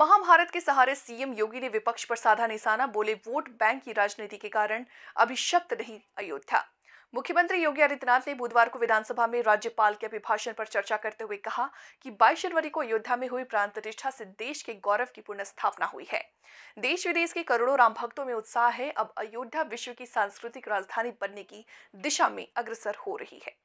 महाभारत के सहारे सीएम योगी ने विपक्ष पर साधा निशाना बोले वोट बैंक की राजनीति के कारण अभिशप्त नहीं अयोध्या मुख्यमंत्री योगी आदित्यनाथ ने बुधवार को विधानसभा में राज्यपाल के अभिभाषण पर चर्चा करते हुए कहा कि 22 जनवरी को अयोध्या में हुई प्राण प्रतिष्ठा से देश के गौरव की पुनः स्थापना हुई है देश विदेश के करोड़ों राम भक्तों में उत्साह है अब अयोध्या विश्व की सांस्कृतिक राजधानी बनने की दिशा में अग्रसर हो रही है